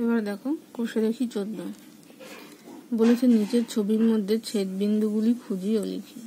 এবার দেখো কষে দেখি চোদ্দ বলেছে নিচের ছবির মধ্যে ছেদবিন্দুগুলি বিন্দুগুলি ও লিখি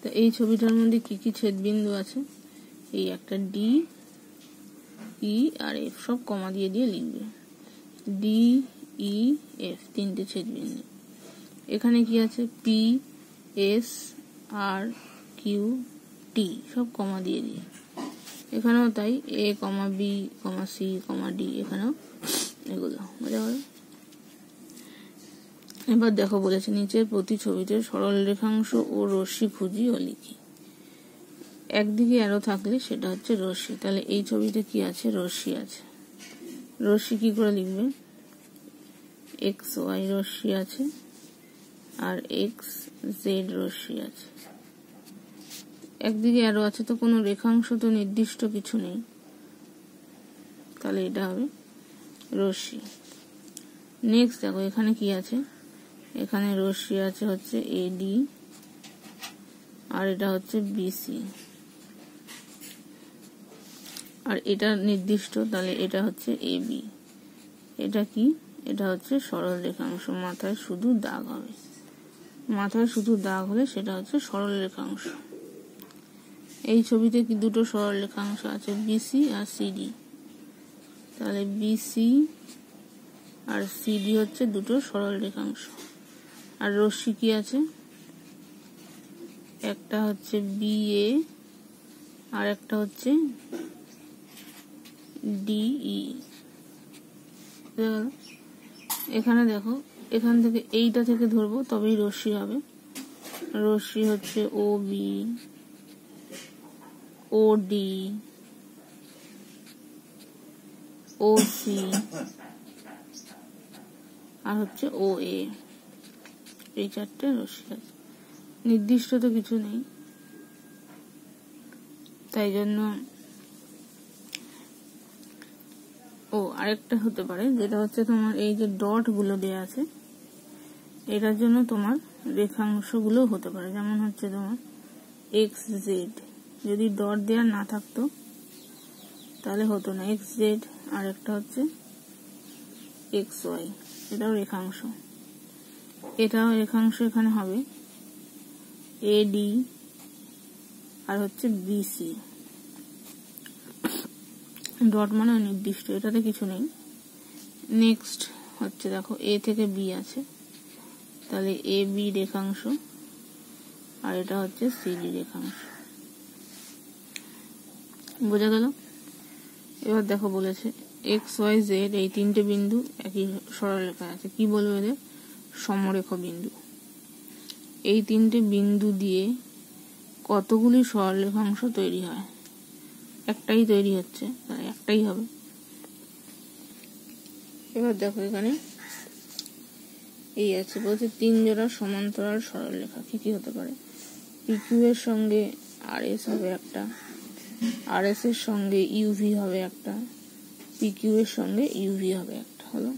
তা এই ছবিটার মধ্যে কি কি ছেদবিন্দু আছে এই একটা ডি ই e আর এফ সব কমা দিয়ে দিয়ে লিখবে ডি ই এফ তিনটে ছেদবিন্দু এখানে কি আছে P S R Q T সব কমা দিয়ে দিয়ে এখানেও তাই A comma B comma C comma D এখানেও এগুলো বোঝা গেল এবার দেখো বলেছে নিচের প্রতি ছবিতে সরল রেখাংশ ও রশ্মি খুঁজি ও লিখি একদিকে আরো থাকলে সেটা হচ্ছে রশ্মি তাহলে এই ছবিতে কি আছে রশ্মি আছে রশ্মি কি করে লিখবে এক্স ওয়াই রশ্মি আছে আর এক্স জেড রশ্মি আছে একদিকে আরো আছে তো কোনো রেখাংশ তো নির্দিষ্ট কিছু নেই তাহলে এটা হবে রশ্মি নেক্সট দেখো এখানে কি আছে এখানে রশ্মি আছে হচ্ছে এডি আর এটা হচ্ছে বিসি আর এটা নির্দিষ্ট তাহলে এটা হচ্ছে এবি এটা কি এটা হচ্ছে সরল রেখাংশ মাথায় শুধু দাগ হবে মাথায় শুধু দাগ হলে সেটা হচ্ছে সরল রেখাংশ এই ছবিতে কি দুটো সরল রেখাংশ আছে বিসি আর সিডি তাহলে বিসি আর সিডি হচ্ছে দুটো সরল রেখাংশ আর রশ্মি কি আছে একটা হচ্ছে বিএ আর একটা হচ্ছে ডিই e। এখানে দেখো এখান থেকে এইটা থেকে ধরবো তবেই রশ্মি হবে রশ্মি হচ্ছে O B O D O C আর হচ্ছে ও এ এই চারটে রশ্মি আছে নির্দিষ্ট তো কিছু নেই তাই জন্য ও আরেকটা হতে পারে যেটা হচ্ছে তোমার এই যে ডট গুলো দেওয়া আছে এটার জন্য তোমার রেখাংশগুলো হতে পারে যেমন হচ্ছে তোমার এক্স জেড যদি ডট দেওয়া না থাকতো তাহলে হতো না এক্স জেড আর একটা হচ্ছে এক্স ওয়াই এটাও রেখাংশ এটাও রেখাংশ এখানে হবে এ ডি আর হচ্ছে বিসি ডট মানে নির্দিষ্ট এটাতে কিছু নেই নেক্সট হচ্ছে দেখো এ থেকে বি আছে তাহলে এ বি রেখাংশ আর এটা হচ্ছে সি ডি রেখাংশ বোঝা গেল এবার দেখো বলেছে এক্স ওয়াই জেড এই তিনটে বিন্দু একই সরলরেখা আছে কি বলবে এদের সমরেখ বিন্দু এই তিনটে বিন্দু দিয়ে কতগুলি সরলরেখাংশ তৈরি হয় একটাই তৈরি হচ্ছে তাহলে মানে একটাই হবে এবার দেখো এখানে এই আছে বলছে তিন জোড়া সমান্তরাল সরলরেখা কি কি হতে পারে পিকিউ এর সঙ্গে আর এস হবে একটা আর এস এর সঙ্গে ইউভি হবে একটা পিকিউ এর সঙ্গে ইউভি হবে একটা হলো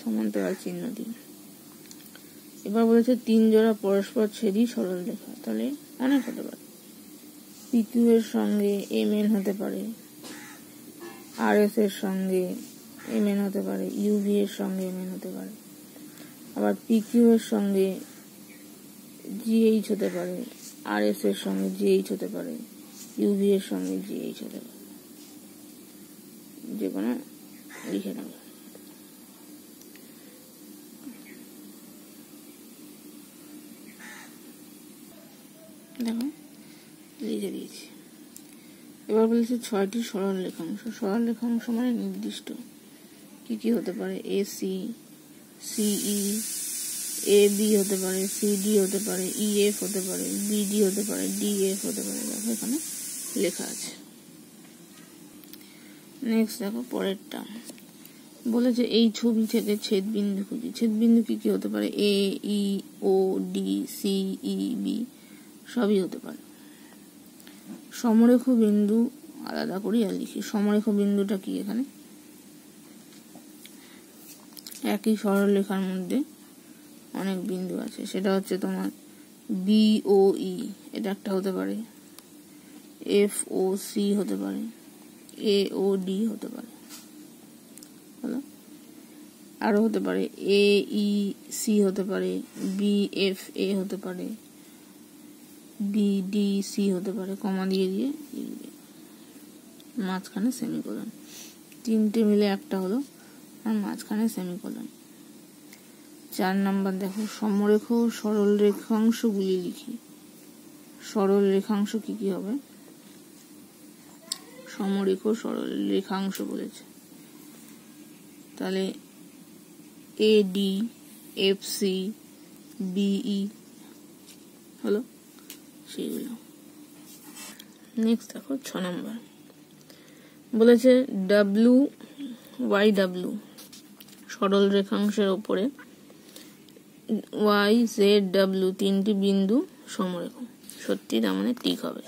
সমান্তরাল চিহ্ন দিন এবার বলেছে তিন জোড়া পরস্পর ছেদি সরল রেখা তাহলে অনেক হতে পারে পিকিউ এর সঙ্গে এম এন হতে পারে আর এস এর সঙ্গে এম এন হতে পারে ইউভি এর সঙ্গে এম এন হতে পারে আবার পিকিউ এর সঙ্গে জিএইচ হতে পারে আর এস এর সঙ্গে জিএইচ হতে পারে ইউভি এর সঙ্গে জিএইচ হতে পারে যে কোনো লিখে নেবে দেখো লিখে দিয়েছি এবার বলেছে ছয়টি সরল লেখাংশ সরল লেখাংশ মানে নির্দিষ্ট কি কি হতে পারে এসি সিই এ বি হতে পারে সি ডি হতে পারে ই e এফ হতে পারে বি ডি হতে পারে ডি এফ হতে পারে দেখো এখানে লেখা আছে নেক্সট দেখো পরেরটা বলেছে এই ছবি থেকে ছেদ বিন্দু খুঁজি ছেদবিন্দু কি কি হতে পারে A E O D C E B সবই হতে পারে সমরেখ বিন্দু আলাদা করি আর লিখি সমরেখ বিন্দুটা কি এখানে একই সরলরেখার মধ্যে অনেক বিন্দু আছে সেটা হচ্ছে তোমার বিওই e, এটা একটা হতে পারে এফ ও সি হতে পারে এ ও ডি হতে পারে হলো আরও হতে পারে এ ই সি হতে পারে বি এফ এ হতে পারে বি ডি সি হতে পারে কমা দিয়ে দিয়ে লিখবে মাঝখানে সেমিকোলন তিনটে মিলে একটা হলো আর মাঝখানে সেমিকোলন চার নাম্বার দেখো সমরেখ সরল রেখাংশগুলি লিখি সরল রেখাংশ কি কি হবে সমরেখ সরল রেখাংশ বলেছে তাহলে A D F C BE হলো সেইগুলো নেক্সট দেখো ছ নম্বর বলেছে ডাব্লু ওয়াই ডাব্লু সরল রেখাংশের ওপরে ওয়াই জেড ডাব্লু তিনটি বিন্দু সমরেখ সত্যি তার মানে টিক হবে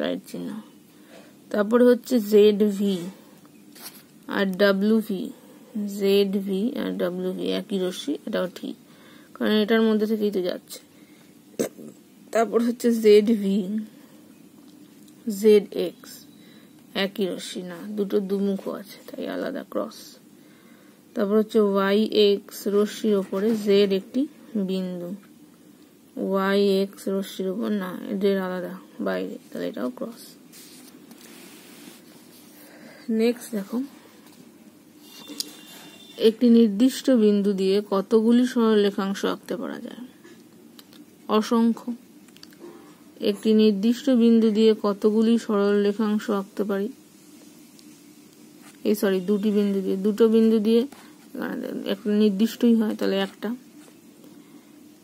রাইট চিহ্ন তারপরে হচ্ছে জেড ভি আর ডাব্লু ভি জেড ভি আর ডাব্লু ভি একই রশ্মি এটাও ঠিক কারণ এটার মধ্যে থেকেই তো যাচ্ছে তারপর হচ্ছে জেড ভি জেড এক্স একই রশ্মি না দুটো দুমুখও আছে তাই আলাদা ক্রস তারপর হচ্ছে ওয়াই এক্স রশ্মির ওপরে জেড একটি বিন্দু ওয়াই এক্স রশ্মির ওপর না জেড আলাদা বাইরে তাহলে এটাও ক্রস নেক্সট দেখো একটি নির্দিষ্ট বিন্দু দিয়ে কতগুলি সরলরেখাংশ আঁকতে পারা যায় অসংখ্য একটি নির্দিষ্ট বিন্দু দিয়ে কতগুলি সরলরেখাংশ আঁকতে পারি এই সরি দুটি বিন্দু দিয়ে দুটো বিন্দু দিয়ে একটা নির্দিষ্টই হয় তাহলে একটা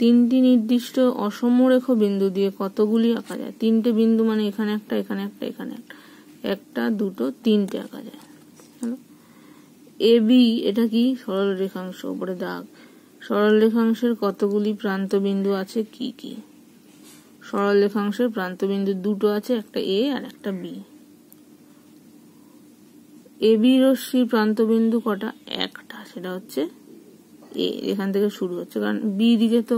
তিনটি নির্দিষ্ট অসমরেখ বিন্দু দিয়ে কতগুলি আঁকা যায় তিনটে বিন্দু মানে এখানে একটা এখানে একটা এখানে একটা একটা দুটো তিনটে আঁকা যায় এ বি এটা কি সরল রেখাংশ উপরে দাগ সরল রেখাংশের কতগুলি প্রান্ত বিন্দু আছে কি কি সরল রেখাংশের প্রান্ত বিন্দু দুটো আছে একটা এ আর একটা বি এবি রশ্মির প্রান্তবিন্দু কটা একটা সেটা হচ্ছে এ এখান থেকে শুরু হচ্ছে কারণ বি দিকে তো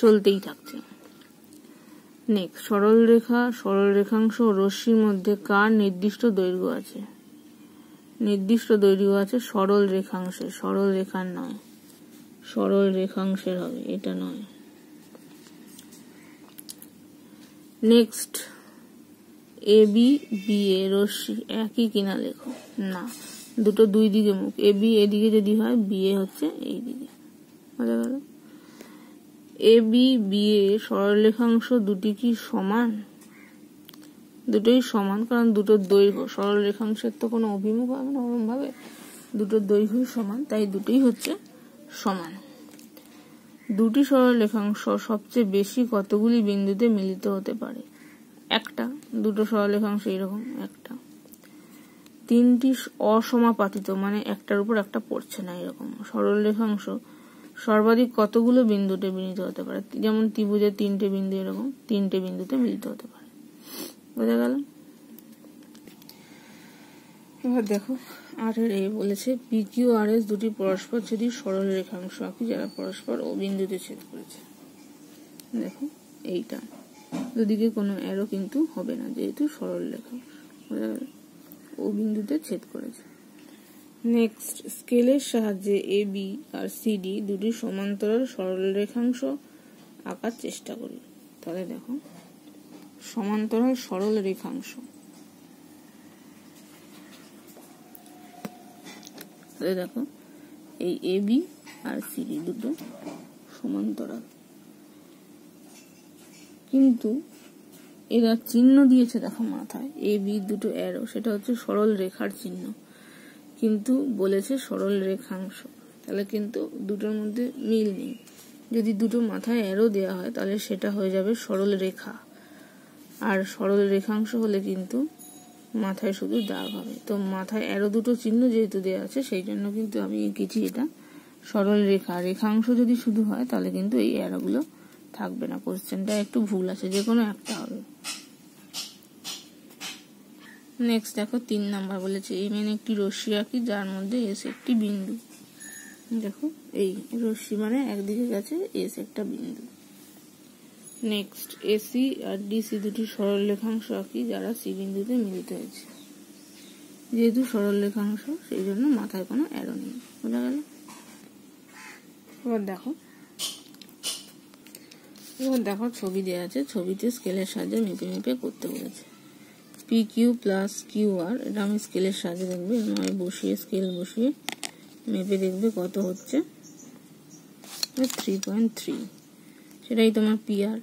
চলতেই থাকছে নেক্সট সরল রেখা সরল রেখাংশ রশ্মির মধ্যে কার নির্দিষ্ট দৈর্ঘ্য আছে নির্দিষ্ট দৈর্ঘ্য আছে সরল রেখাংশের সরল রেখার নয় সরল রেখাংশের হবে এটা নয় next A B B A রশ্মি একই কিনা লেখো না দুটো দুই দিকে মুখ এ বি এদিকে যদি হয় বিয়ে হচ্ছে এই দিকে বোঝা গেল এ বি বিয়ে এ সরলরেখাংশ দুটি কি সমান দুটোই সমান কারণ দুটো দৈর্ঘ্য সরলরেখাংশের তো কোনো অভিমুখ হবে না ওরমভাবে দুটোর দৈর্ঘ্যই সমান তাই দুটোই হচ্ছে সমান দুটি সরলরেখাংশ সবচেয়ে বেশি কতগুলি বিন্দুতে মিলিত হতে পারে একটা দুটো সরলেখাংশ এরকম একটা তিনটি অসমাপাতিত মানে একটার উপর একটা পড়ছে না এরকম সরলরেখাংশ সর্বাধিক কতগুলো বিন্দুতে মিলিত হতে পারে যেমন ত্রিভুজে তিনটে বিন্দু এরকম তিনটে বিন্দুতে মিলিত হতে পারে বোঝা গেল এবার দেখো আর এ বলেছে পিকিউ আর এস দুটি পরস্পর যদি সরল রেখাংশ আঁকি যারা পরস্পর ও বিন্দুতে ছেদ করেছে দেখো এইটা দুদিকে কোনো অ্যারো কিন্তু হবে না যেহেতু সরল রেখা ও বিন্দুতে ছেদ করেছে নেক্সট স্কেলের সাহায্যে এ বি আর সিডি দুটি সমান্তরাল সরল রেখাংশ আঁকার চেষ্টা করি তাহলে দেখো সমান্তরাল সরল রেখাংশ তাহলে দেখো এই এ বি আর সিডি দুটো সমান্তরাল কিন্তু এরা চিহ্ন দিয়েছে দেখো মাথায় এ বি দুটো অ্যারো সেটা হচ্ছে সরল রেখার চিহ্ন কিন্তু বলেছে সরল রেখাংশ তাহলে কিন্তু দুটোর মধ্যে মিল নেই যদি দুটো মাথায় অ্যারো দেওয়া হয় তাহলে সেটা হয়ে যাবে সরল রেখা আর সরল রেখাংশ হলে কিন্তু মাথায় শুধু দাগ হবে তো মাথায় অ্যারো দুটো চিহ্ন যেহেতু দেওয়া আছে সেই জন্য কিন্তু আমি এঁকেছি এটা সরল রেখা রেখাংশ যদি শুধু হয় তাহলে কিন্তু এই অ্যারোগুলো থাকবে না কোশ্চেনটা একটু ভুল আছে যে কোনো একটা হবে নেক্সট দেখো তিন নাম্বার বলেছে এম এন একটি রশ্মি আঁকি যার মধ্যে এস একটি বিন্দু দেখো এই রশ্মি মানে একদিকে গেছে এস একটা বিন্দু নেক্সট এসি আর ডিসি দুটি সরল লেখাংশ আঁকি যারা সি বিন্দুতে মিলিত হয়েছে যেহেতু সরল রেখাংশ সেই জন্য মাথায় কোনো অ্যারো নেই বোঝা গেল এবার দেখো এবার দেখো ছবি দেওয়া আছে ছবিতে স্কেলের সাহায্যে মেপে মেপে করতে বলেছে P Q plus Q R এটা আমি স্কেলের সাহায্যে দেখবে আমি বসিয়ে স্কেল বসিয়ে মেপে দেখবে কত হচ্ছে থ্রি পয়েন্ট থ্রি সেটাই তোমার P R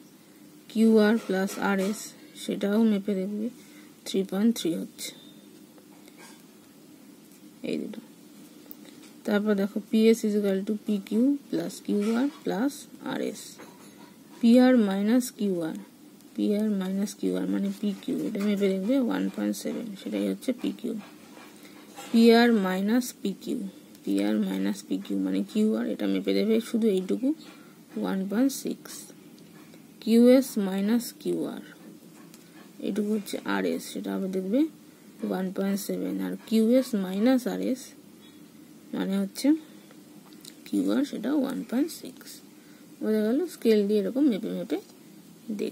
Q R plus R S সেটাও মেপে দেখবে থ্রি পয়েন্ট থ্রি হচ্ছে এই দুটো তারপর দেখো PS is equal to P Q plus Q R plus R S P R minus Q R P R minus Q R মানে P Q এটা মেপে দেখবে ওয়ান পয়েন্ট সেভেন সেটাই হচ্ছে P Q P R minus P Q P R minus P Q মানে Q R এটা মেপে দেবে শুধু এইটুকু one point six Q S minus Q R এটুকু হচ্ছে আর এস সেটা আবার দেখবে one point seven R Q S minus R S মানে হচ্ছে কিউ আর সেটা ওয়ান পয়েন্ট সিক্স বোঝা গেল স্কেল দিয়ে এরকম মেপে মেপে